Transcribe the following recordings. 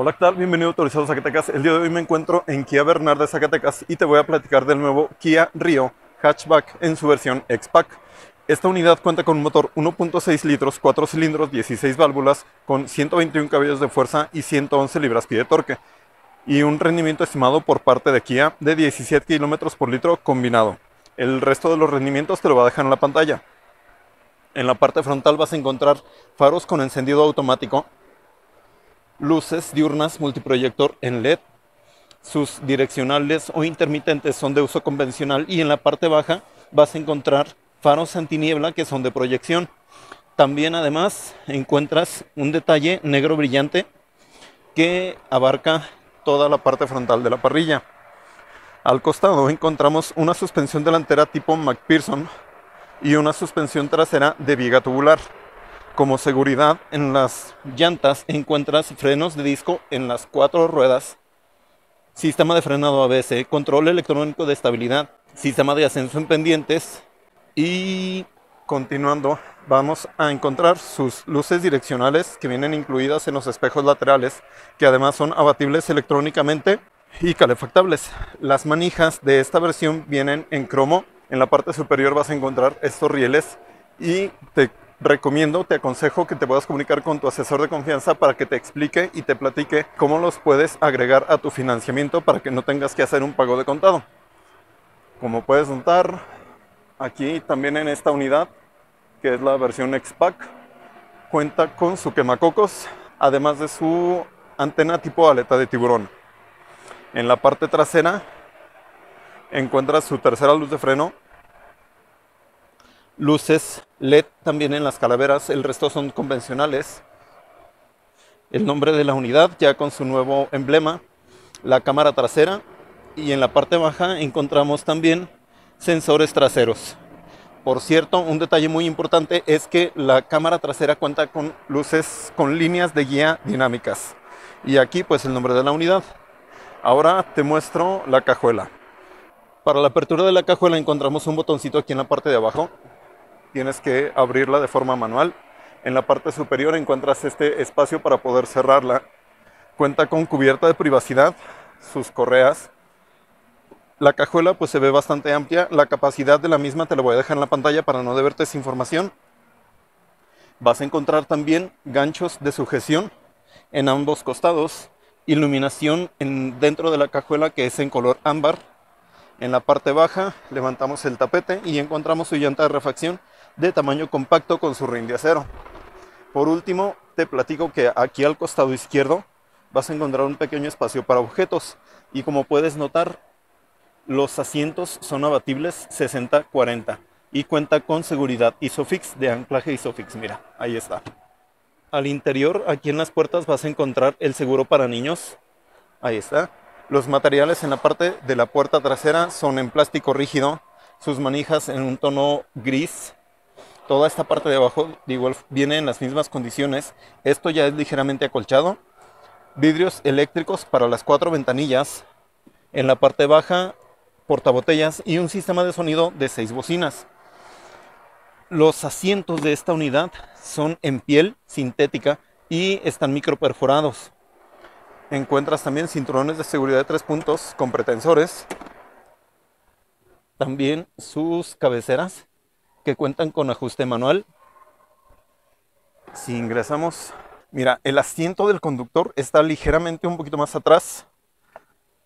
Hola, ¿qué tal? Bienvenido a Autorizado Zacatecas. El día de hoy me encuentro en Kia de Zacatecas y te voy a platicar del nuevo Kia Rio Hatchback en su versión X-Pack. Esta unidad cuenta con un motor 1.6 litros, 4 cilindros, 16 válvulas, con 121 caballos de fuerza y 111 libras-pie de torque, y un rendimiento estimado por parte de Kia de 17 kilómetros por litro combinado. El resto de los rendimientos te lo va a dejar en la pantalla. En la parte frontal vas a encontrar faros con encendido automático, luces diurnas multiproyector en LED. Sus direccionales o intermitentes son de uso convencional y en la parte baja vas a encontrar faros antiniebla que son de proyección. También además encuentras un detalle negro brillante que abarca toda la parte frontal de la parrilla. Al costado encontramos una suspensión delantera tipo McPherson y una suspensión trasera de viga tubular. Como seguridad en las llantas encuentras frenos de disco en las cuatro ruedas, sistema de frenado ABS, control electrónico de estabilidad, sistema de ascenso en pendientes y continuando vamos a encontrar sus luces direccionales que vienen incluidas en los espejos laterales que además son abatibles electrónicamente y calefactables. Las manijas de esta versión vienen en cromo. En la parte superior vas a encontrar estos rieles y te recomiendo, te aconsejo que te puedas comunicar con tu asesor de confianza para que te explique y te platique cómo los puedes agregar a tu financiamiento para que no tengas que hacer un pago de contado. Como puedes notar, aquí también en esta unidad, que es la versión x cuenta con su quemacocos, además de su antena tipo aleta de tiburón. En la parte trasera encuentras su tercera luz de freno luces LED también en las calaveras, el resto son convencionales. El nombre de la unidad ya con su nuevo emblema, la cámara trasera y en la parte baja encontramos también sensores traseros. Por cierto, un detalle muy importante es que la cámara trasera cuenta con luces con líneas de guía dinámicas. Y aquí pues el nombre de la unidad. Ahora te muestro la cajuela. Para la apertura de la cajuela encontramos un botoncito aquí en la parte de abajo tienes que abrirla de forma manual. En la parte superior encuentras este espacio para poder cerrarla. Cuenta con cubierta de privacidad, sus correas. La cajuela pues se ve bastante amplia. La capacidad de la misma te la voy a dejar en la pantalla para no deberte esa información. Vas a encontrar también ganchos de sujeción en ambos costados, iluminación en, dentro de la cajuela que es en color ámbar. En la parte baja levantamos el tapete y encontramos su llanta de refacción de tamaño compacto con su ring de acero. Por último, te platico que aquí al costado izquierdo vas a encontrar un pequeño espacio para objetos y como puedes notar, los asientos son abatibles 60-40 y cuenta con seguridad ISOFIX de anclaje ISOFIX. Mira, ahí está. Al interior, aquí en las puertas vas a encontrar el seguro para niños. Ahí está. Los materiales en la parte de la puerta trasera son en plástico rígido, sus manijas en un tono gris toda esta parte de abajo igual viene en las mismas condiciones. Esto ya es ligeramente acolchado. Vidrios eléctricos para las cuatro ventanillas. En la parte baja, portabotellas y un sistema de sonido de seis bocinas. Los asientos de esta unidad son en piel sintética y están micro perforados. Encuentras también cinturones de seguridad de tres puntos con pretensores. También sus cabeceras que cuentan con ajuste manual. Si ingresamos, mira, el asiento del conductor está ligeramente un poquito más atrás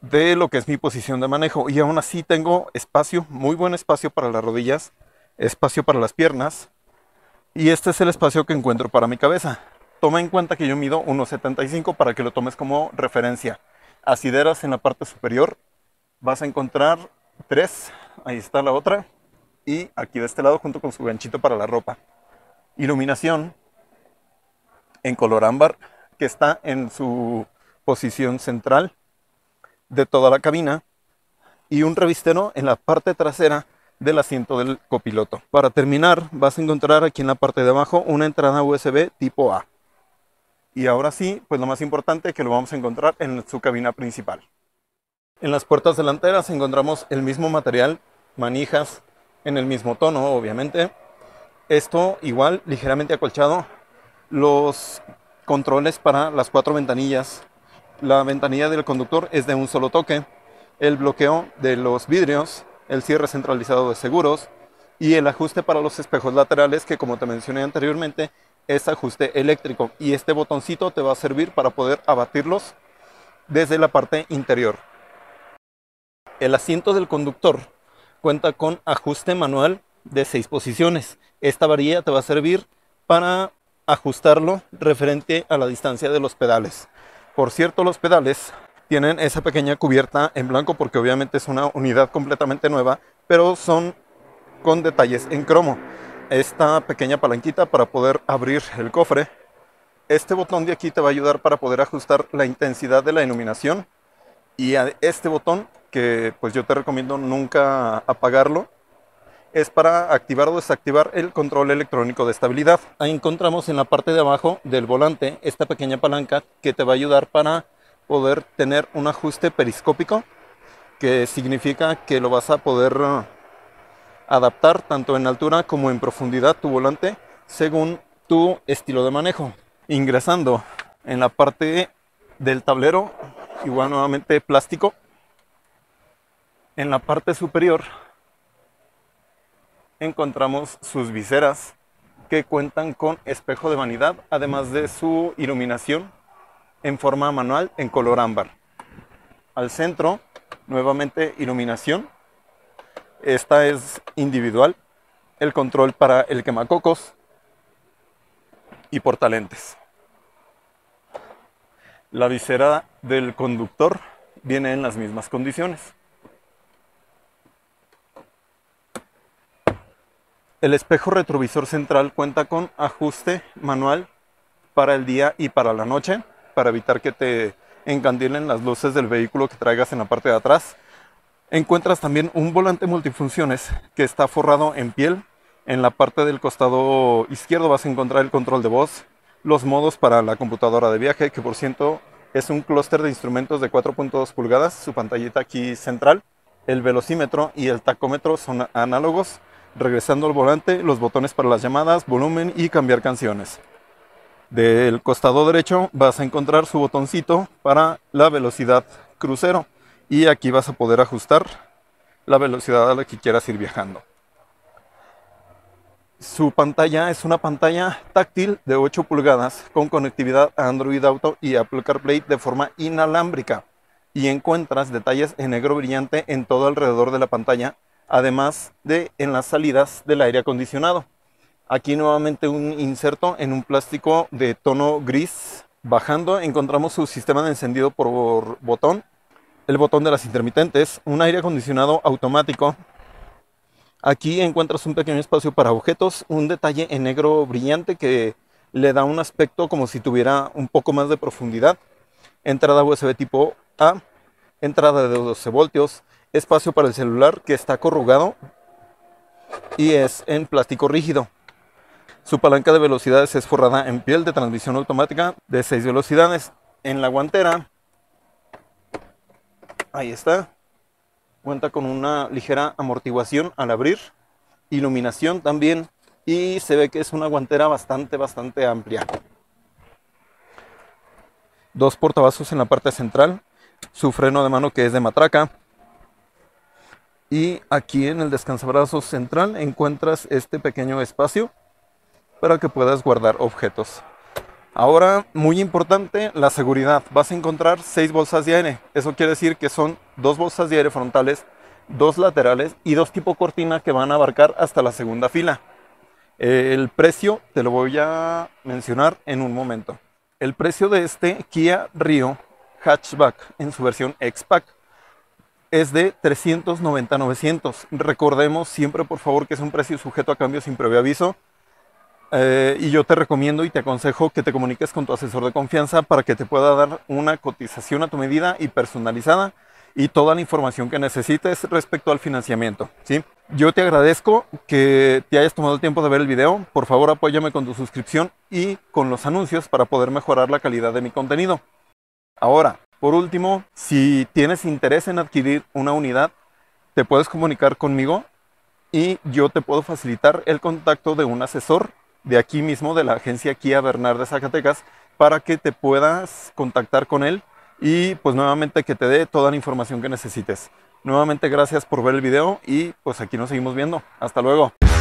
de lo que es mi posición de manejo y aún así tengo espacio, muy buen espacio para las rodillas, espacio para las piernas y este es el espacio que encuentro para mi cabeza. Toma en cuenta que yo mido 1,75 para que lo tomes como referencia. Asideras en la parte superior vas a encontrar tres, ahí está la otra, y aquí de este lado junto con su ganchito para la ropa. Iluminación en color ámbar que está en su posición central de toda la cabina y un revistero en la parte trasera del asiento del copiloto. Para terminar vas a encontrar aquí en la parte de abajo una entrada USB tipo A. Y ahora sí, pues lo más importante que lo vamos a encontrar en su cabina principal. En las puertas delanteras encontramos el mismo material, manijas, en el mismo tono, obviamente. Esto igual, ligeramente acolchado. Los controles para las cuatro ventanillas. La ventanilla del conductor es de un solo toque. El bloqueo de los vidrios, el cierre centralizado de seguros y el ajuste para los espejos laterales que como te mencioné anteriormente es ajuste eléctrico y este botoncito te va a servir para poder abatirlos desde la parte interior. El asiento del conductor cuenta con ajuste manual de seis posiciones. Esta varilla te va a servir para ajustarlo referente a la distancia de los pedales. Por cierto, los pedales tienen esa pequeña cubierta en blanco porque obviamente es una unidad completamente nueva, pero son con detalles en cromo. Esta pequeña palanquita para poder abrir el cofre. Este botón de aquí te va a ayudar para poder ajustar la intensidad de la iluminación. Y a este botón que pues yo te recomiendo nunca apagarlo, es para activar o desactivar el control electrónico de estabilidad. Ahí encontramos en la parte de abajo del volante esta pequeña palanca que te va a ayudar para poder tener un ajuste periscópico que significa que lo vas a poder ah, adaptar tanto en altura como en profundidad tu volante según tu estilo de manejo. Ingresando en la parte del tablero, igual nuevamente plástico, en la parte superior encontramos sus viseras que cuentan con espejo de vanidad, además de su iluminación en forma manual en color ámbar. Al centro, nuevamente iluminación. Esta es individual. El control para el quemacocos y portalentes. La visera del conductor viene en las mismas condiciones. El espejo retrovisor central cuenta con ajuste manual para el día y para la noche, para evitar que te encandilen las luces del vehículo que traigas en la parte de atrás. Encuentras también un volante multifunciones que está forrado en piel. En la parte del costado izquierdo vas a encontrar el control de voz, los modos para la computadora de viaje, que por cierto es un clúster de instrumentos de 4.2 pulgadas, su pantallita aquí central, el velocímetro y el tacómetro son análogos regresando al volante, los botones para las llamadas, volumen y cambiar canciones. Del costado derecho vas a encontrar su botoncito para la velocidad crucero y aquí vas a poder ajustar la velocidad a la que quieras ir viajando. Su pantalla es una pantalla táctil de 8 pulgadas con conectividad a Android Auto y Apple CarPlay de forma inalámbrica y encuentras detalles en negro brillante en todo alrededor de la pantalla además de en las salidas del aire acondicionado. Aquí nuevamente un inserto en un plástico de tono gris. Bajando encontramos su sistema de encendido por botón, el botón de las intermitentes, un aire acondicionado automático. Aquí encuentras un pequeño espacio para objetos, un detalle en negro brillante que le da un aspecto como si tuviera un poco más de profundidad. Entrada USB tipo A, entrada de 12 voltios, espacio para el celular que está corrugado y es en plástico rígido. Su palanca de velocidades es forrada en piel de transmisión automática de 6 velocidades. En la guantera, ahí está, cuenta con una ligera amortiguación al abrir, iluminación también y se ve que es una guantera bastante, bastante amplia. Dos portavasos en la parte central, su freno de mano que es de matraca. Y aquí en el descansabrazo central encuentras este pequeño espacio para que puedas guardar objetos. Ahora, muy importante, la seguridad. Vas a encontrar seis bolsas de aire. Eso quiere decir que son dos bolsas de aire frontales, dos laterales y dos tipo cortina que van a abarcar hasta la segunda fila. El precio te lo voy a mencionar en un momento. El precio de este Kia Rio hatchback en su versión X-Pack es de 390 Recordemos siempre, por favor, que es un precio sujeto a cambios sin previo aviso. Eh, y yo te recomiendo y te aconsejo que te comuniques con tu asesor de confianza para que te pueda dar una cotización a tu medida y personalizada y toda la información que necesites respecto al financiamiento. ¿sí? Yo te agradezco que te hayas tomado el tiempo de ver el video. Por favor, apóyame con tu suscripción y con los anuncios para poder mejorar la calidad de mi contenido. Ahora, por último, si tienes interés en adquirir una unidad, te puedes comunicar conmigo y yo te puedo facilitar el contacto de un asesor de aquí mismo, de la agencia Kia Bernard de Zacatecas, para que te puedas contactar con él y pues nuevamente que te dé toda la información que necesites. Nuevamente gracias por ver el video y pues aquí nos seguimos viendo. Hasta luego.